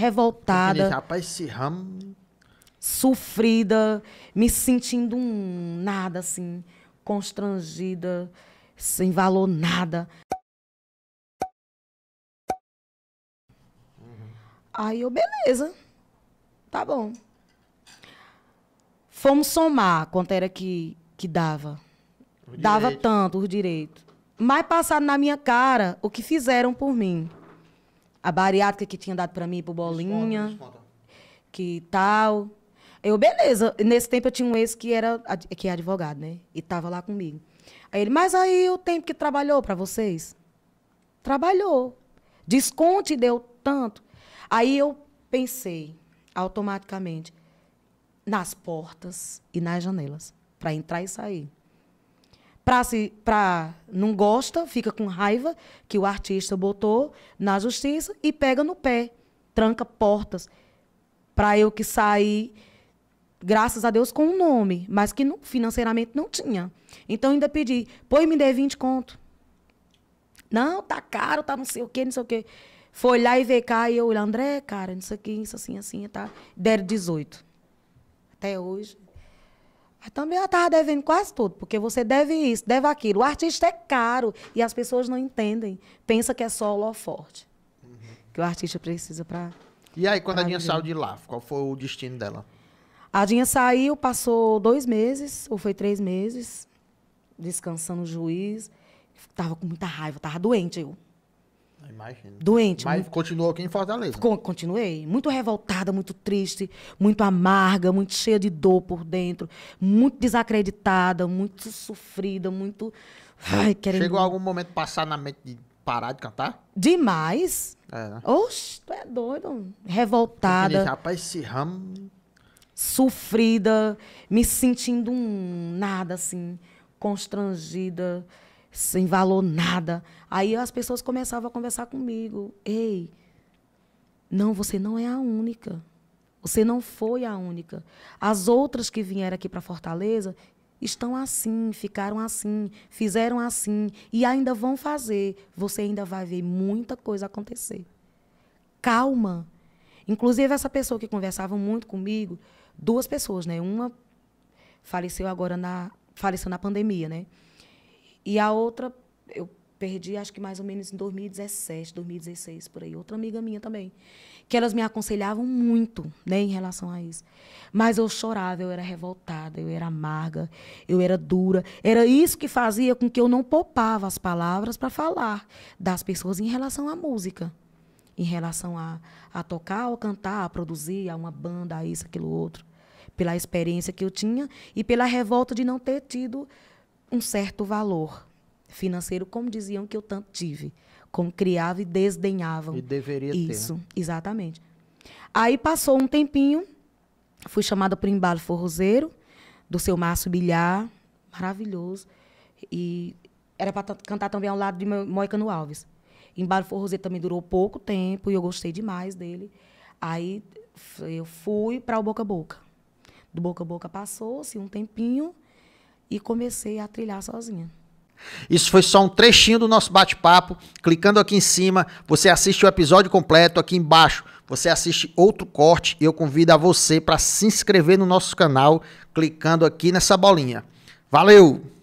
revoltada. Disse, Rapaz, esse ramo. Sofrida, me sentindo um nada, assim, constrangida, sem valor nada. Uhum. Aí eu, beleza. Tá bom. Fomos somar quanto era que, que dava. Dava tanto os direitos. Mas passaram na minha cara o que fizeram por mim a bariátrica que tinha dado para mim pro Bolinha. Que tal. Eu, beleza. Nesse tempo eu tinha um ex que era que é advogado, né? E tava lá comigo. Aí ele, mas aí o tempo que trabalhou para vocês? Trabalhou. Desconte deu tanto. Aí eu pensei automaticamente nas portas e nas janelas para entrar e sair. Pra se, pra, não gosta, fica com raiva que o artista botou na justiça e pega no pé, tranca portas. Para eu que saí, graças a Deus, com um nome, mas que não, financeiramente não tinha. Então ainda pedi, e me dê 20 conto. Não, tá caro, tá não sei o quê, não sei o quê. Foi lá e veio cá e eu olhei, André, cara, isso aqui, isso assim, assim, tá. Deram 18. Até hoje, mas ah, também ela estava devendo quase tudo, porque você deve isso, deve aquilo. O artista é caro e as pessoas não entendem. Pensa que é só o holoforte. Uhum. Que o artista precisa para. E aí, quando a Dinha saiu de lá, qual foi o destino dela? A Dinha saiu, passou dois meses, ou foi três meses, descansando o juiz. estava com muita raiva, tava doente eu. Ah, Imagina. Doente. Mas muito... continuou aqui em Fortaleza. Continuei. Muito revoltada, muito triste, muito amarga, muito cheia de dor por dentro, muito desacreditada, muito sofrida, muito. Ai, querendo... Chegou algum momento passar na mente de parar de cantar? Demais. É, né? Oxe, tu é doido. Revoltada. Diz, rapaz, esse ramo. Sofrida, me sentindo um nada assim, constrangida sem valor nada. Aí as pessoas começavam a conversar comigo. Ei, não, você não é a única. Você não foi a única. As outras que vieram aqui para Fortaleza estão assim, ficaram assim, fizeram assim e ainda vão fazer. Você ainda vai ver muita coisa acontecer. Calma. Inclusive essa pessoa que conversava muito comigo, duas pessoas, né? Uma faleceu agora na faleceu na pandemia, né? E a outra, eu perdi acho que mais ou menos em 2017, 2016, por aí. Outra amiga minha também. Que elas me aconselhavam muito, né, em relação a isso. Mas eu chorava, eu era revoltada, eu era amarga, eu era dura. Era isso que fazia com que eu não poupava as palavras para falar das pessoas em relação à música em relação a, a tocar ou cantar, a produzir, a uma banda, a isso, aquilo, outro. Pela experiência que eu tinha e pela revolta de não ter tido um certo valor financeiro, como diziam que eu tanto tive, como criava e desdenhavam. E deveria Isso, ter. Né? Isso, exatamente. Aí passou um tempinho, fui chamada para o embalo forrozeiro, do seu Márcio Bilhar, maravilhoso. E era para cantar também ao lado de Moicano Alves. Embalo forrozeiro também durou pouco tempo e eu gostei demais dele. Aí eu fui para o Boca a Boca. Do Boca a Boca passou-se um tempinho e comecei a trilhar sozinha. Isso foi só um trechinho do nosso bate-papo. Clicando aqui em cima, você assiste o episódio completo. Aqui embaixo, você assiste outro corte. E eu convido a você para se inscrever no nosso canal, clicando aqui nessa bolinha. Valeu!